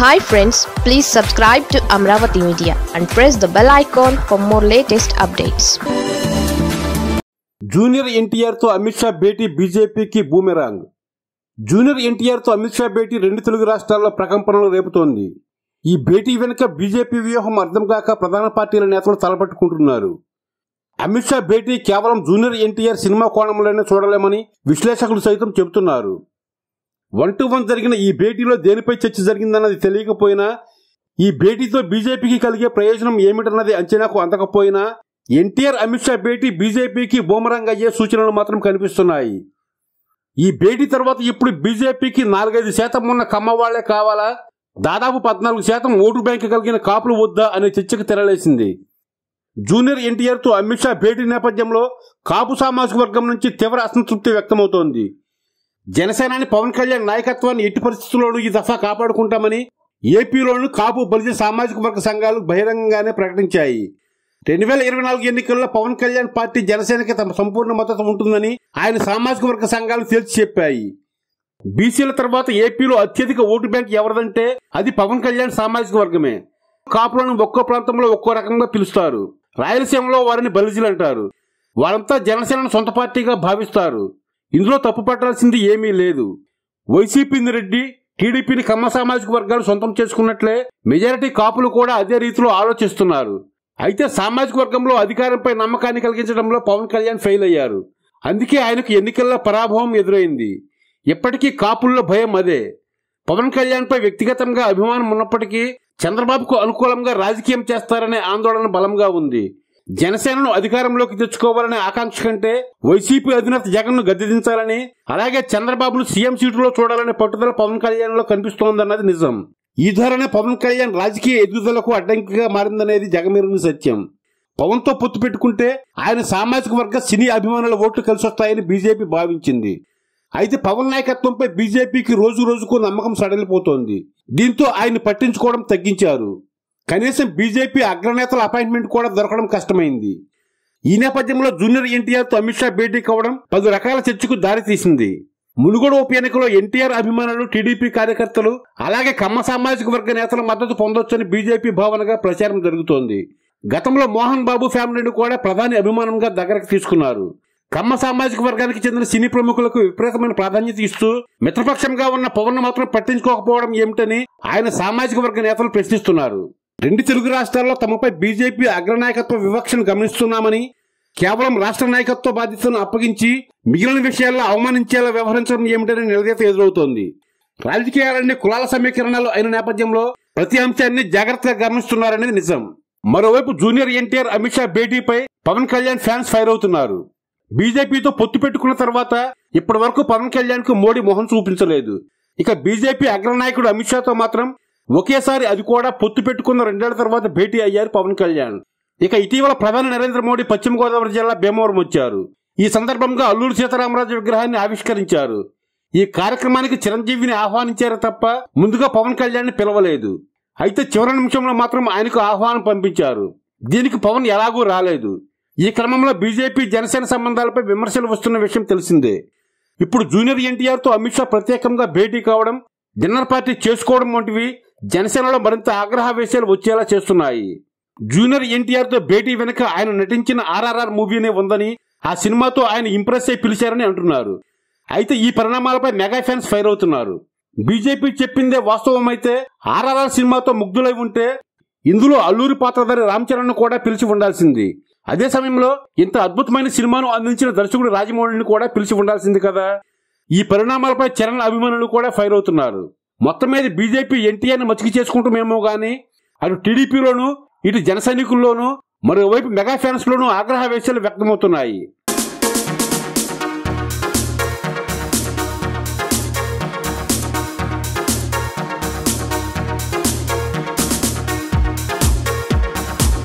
hi friends please subscribe to Amaravati media and press the bell icon for more latest updates junior ఎన్టీఆర్తో అమిత్ షా భేటీ బీజేపీకి boomerang junior ఎన్టీఆర్తో అమిత్ షా భేటీ రెండు తెలుగు రాష్ట్రాల్లో ప్రకంపనలు రేపుతోంది ఈ భేటీ వెనుక బీజేపీ వ్యూహం అర్థం కాక ప్రధాన పార్టీల నేతలు తలపట్టుకుంటున్నారు అమిత్ షా భేటీ కేవలం జూనియర్ ఎన్టీఆర్ సినిమా కోణంలోనే చూడలేమని విశ్లేషకులు సైతం చెబుతున్నారు వన్ టు వన్ జరిగిన ఈ భేటీలో దేనిపై చర్చ జరిగిందన్నది తెలియకపోయినా ఈ భేటీతో బీజేపీకి కలిగే ప్రయోజనం ఏమిటన్నది అంచనాకు అందకపోయినా ఎన్టీఆర్ అమిత్ షా భేటీ బీజేపీకి బూమరంగ్ అయ్యే సూచనలు మాత్రం కనిపిస్తున్నాయి ఈ భేటీ తర్వాత ఇప్పుడు బీజేపీకి నాలుగైదు శాతం ఉన్న కమ్మవాళ్లే కావాలా దాదాపు పద్నాలుగు శాతం ఓటు బ్యాంక్ కలిగిన కాపులు వద్దా అనే చర్చకు తెరలేసింది జూనియర్ ఎన్టీఆర్తో అమిత్ షా భేటీ నేపథ్యంలో కాపు సామాజిక వర్గం నుంచి తీవ్ర అసంతృప్తి వ్యక్తమవుతోంది జనసేనాని పవన్ కళ్యాణ్ నాయకత్వాన్ని ఎట్టి పరిస్థితుల్లోనూ ఈ దఫా కాపాడుకుంటామని ఏపీలోను కాపు బలిజ సామాజిక వర్గ సంఘాలు బహిరంగంగానే ప్రకటించాయి రెండు వేల ఇరవై నాలుగు ఎన్నికల్లో పవన్ కళ్యాణ్ పార్టీ జనసేనకి తమ సంపూర్ణ మద్దతు ఉంటుందని ఆయన సామాజిక వర్గ సంఘాలు తేల్చి చెప్పాయి బీసీల తర్వాత ఏపీలో అత్యధిక ఓటు బ్యాంక్ ఎవరిదంటే అది పవన్ కళ్యాణ్ సామాజిక వర్గమే కాపులను ఒక్కో ప్రాంతంలో ఒక్కో రకంగా పిలుస్తారు రాయలసీమలో వారిని బలిజీలు అంటారు వారంతా జనసేనను సొంత పార్టీగా భావిస్తారు ఇందులో తప్పు పట్టాల్సింది ఏమీ లేదు వైసీపీ రెడ్డి టీడీపీని కమ్మ సామాజిక వర్గాలు సొంతం చేసుకున్నట్లే మెజారిటీ కాపులు కూడా అదే రీతిలో ఆలోచిస్తున్నారు అయితే సామాజిక వర్గంలో అధికారంపై నమ్మకాన్ని కలిగించడంలో పవన్ కళ్యాణ్ ఫెయిల్ అయ్యారు అందుకే ఆయనకు ఎన్నికల్లో పరాభవం ఎదురైంది ఇప్పటికీ కాపుల్లో భయం అదే పవన్ కళ్యాణ్పై వ్యక్తిగతంగా అభిమానం ఉన్నప్పటికీ చంద్రబాబుకు అనుకూలంగా రాజకీయం చేస్తారనే ఆందోళన బలంగా ఉంది జనసేనను అధికారంలోకి తెచ్చుకోవాలనే ఆకాంక్ష కంటే వైసీపీ అధినేత జగన్ ను గద్దెదించాలని అలాగే చంద్రబాబును సీఎం సీటులో చూడాలనే పట్టుదల పవన్ కళ్యాణ్ లో కనిపిస్తోందన్నది నిజం ఈ ధరనే పవన్ కళ్యాణ్ రాజకీయ ఎదుగుదలకు అడ్డంకిగా మారిందనేది జగమెరుగు సత్యం పవన్ తో పొత్తు పెట్టుకుంటే ఆయన సామాజిక వర్గ సినీ అభిమానుల ఓట్లు కలిసొస్తాయని బీజేపీ భావించింది అయితే పవన్ నాయకత్వంపై బీజేపీకి రోజు రోజుకు నమ్మకం సడలిపోతోంది దీంతో ఆయన పట్టించుకోవడం తగ్గించారు కనీసం బీజేపీ అగ్రనేతల అపాయింట్మెంట్ కూడా దొరకడం కష్టమైంది ఈ నేపథ్యంలో జూనియర్ ఎన్టీఆర్తో అమిత్ షా భేటీ కావడం పలు రకాల చర్చకు దారితీసింది ములుగోడ ఉప ఎన్నికలో ఎన్టీఆర్ అభిమానులు టీడీపీ కార్యకర్తలు అలాగే కమ్మ సామాజిక వర్గ నేతల మద్దతు పొందొచ్చని బీజేపీ భావనగా ప్రచారం జరుగుతోంది గతంలో మోహన్ బాబు ఫ్యామిలీని కూడా ప్రధాని అభిమానంగా దగ్గరకు తీసుకున్నారు కమ్మ సామాజిక వర్గానికి చెందిన సినీ ప్రముఖులకు విపరీతమైన ప్రాధాన్యత ఇస్తూ మిత్రపక్షంగా ఉన్న పవన్ మాత్రం పట్టించుకోకపోవడం ఏమిటని ఆయన సామాజిక వర్గ నేతలు ప్రశ్నిస్తున్నారు రెండు తెలుగు రాష్ట్రాల్లో తమపై బీజేపీ అగ్రనాయకత్వ వివక్షను గమనిస్తున్నామని కేవలం రాష్ట్ర నాయకత్వ బాధ్యతను అప్పగించి మిగిలిన విషయాల్లో అవమానించేలా వ్యవహరించడం ఏమిటని నిలదీత ఎదురవుతోంది రాజకీయాలన్నీ కులాల సమీకరణలు అయిన నేపథ్యంలో ప్రతి అంశాన్ని జాగ్రత్తగా గమనిస్తున్నారనేది నిజం మరోవైపు జూనియర్ ఎన్టీఆర్ అమిత్ షా భేటీపై పవన్ కళ్యాణ్ ఫ్యాన్స్ ఫైర్ అవుతున్నారు బీజేపీతో పొత్తు పెట్టుకున్న తర్వాత ఇప్పటి వరకు పవన్ కళ్యాణ్ కు మోడీ మొహం చూపించలేదు ఇక బీజేపీ అగ్రనాయకుడు అమిత్ షాతో మాత్రం ఒకేసారి అది కూడా పొత్తు పెట్టుకున్న రెండేళ్ల తర్వాత భేటీ అయ్యారు పవన్ కళ్యాణ్ ఇక ఇటీవల ప్రధాని నరేంద్ర మోడీ పశ్చిమ గోదావరి జిల్లా భీమవరం వచ్చారు ఈ సందర్భంగా అల్లూరు సీతారామరాజు విగ్రహాన్ని ఆవిష్కరించారు ఈ కార్యక్రమానికి చిరంజీవిని ఆహ్వానించారు తప్ప ముందుగా పవన్ కళ్యాణ్ పిలవలేదు అయితే చివరి నిమిషంలో మాత్రం ఆయనకు ఆహ్వానం పంపించారు దీనికి పవన్ ఎలాగూ రాలేదు ఈ క్రమంలో బీజేపీ జనసేన సంబంధాలపై విమర్శలు వస్తున్న విషయం తెలిసిందే ఇప్పుడు జూనియర్ ఎన్టీఆర్తో అమిత్ షా ప్రత్యేకంగా భేటీ కావడం డిన్నర్ పార్టీ చేసుకోవడం వంటివి జనసేనలో మరింత ఆగ్రహ విషయాలు వచ్చేలా చేస్తున్నాయి జూనియర్ ఎన్టీఆర్ తో భేటీ వెనుక ఆయన నటించిన ఆర్ఆర్ఆర్ మూవీనే ఉందని ఆ సినిమాతో ఆయన ఇంప్రెస్ అయి పిలిచారని అంటున్నారు అయితే ఈ పరిణామాలపై మెగా ఫ్యాన్స్ ఫైర్ అవుతున్నారు బీజేపీ చెప్పిందే వాస్తవం అయితే ఆర్ఆర్ఆర్ సినిమాతో ముగ్ధులై ఉంటే ఇందులో అల్లూరి పాత్రధారి రామ్ చరణ్ కూడా పిలిచి ఉండాల్సింది అదే సమయంలో ఇంత అద్భుతమైన సినిమాను అందించిన దర్శకుడు రాజమౌళిని కూడా పిలిచి ఉండాల్సింది కదా ఈ పరిణామాలపై చరణ్ అభిమానులు కూడా ఫైర్ అవుతున్నారు మొత్తం మీద బీజేపీ ఎన్టీఆర్ని మచ్చికి చేసుకుంటామేమో కానీ అటు టీడీపీలోనూ ఇటు జన సైనికుల్లోనూ మరోవైపు మెగా ఫ్యాన్స్లోనూ ఆగ్రహ వేశాలు వ్యక్తమవుతున్నాయి